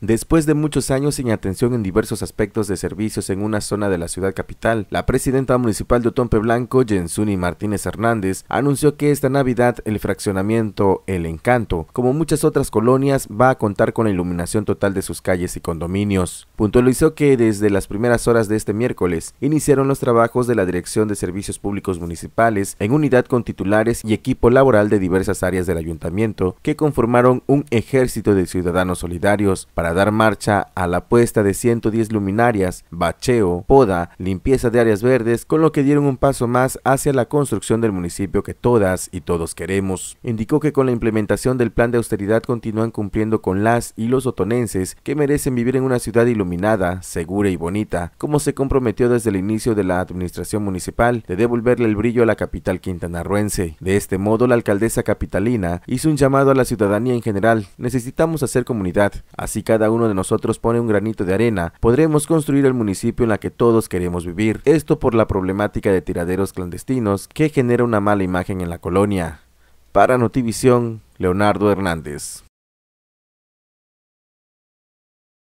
Después de muchos años sin atención en diversos aspectos de servicios en una zona de la ciudad capital, la presidenta municipal de Otompe Blanco, Jensuni Martínez Hernández, anunció que esta Navidad el fraccionamiento El Encanto, como muchas otras colonias, va a contar con la iluminación total de sus calles y condominios. Puntualizó que desde las primeras horas de este miércoles iniciaron los trabajos de la Dirección de Servicios Públicos Municipales en unidad con titulares y equipo laboral de diversas áreas del ayuntamiento, que conformaron un ejército de ciudadanos solidarios para dar marcha a la puesta de 110 luminarias, bacheo, poda, limpieza de áreas verdes, con lo que dieron un paso más hacia la construcción del municipio que todas y todos queremos. Indicó que con la implementación del plan de austeridad continúan cumpliendo con las y los otonenses que merecen vivir en una ciudad iluminada, segura y bonita, como se comprometió desde el inicio de la administración municipal de devolverle el brillo a la capital quintanarruense. De este modo, la alcaldesa capitalina hizo un llamado a la ciudadanía en general, necesitamos hacer comunidad, así que cada uno de nosotros pone un granito de arena, podremos construir el municipio en la que todos queremos vivir. Esto por la problemática de tiraderos clandestinos que genera una mala imagen en la colonia. Para Notivisión, Leonardo Hernández.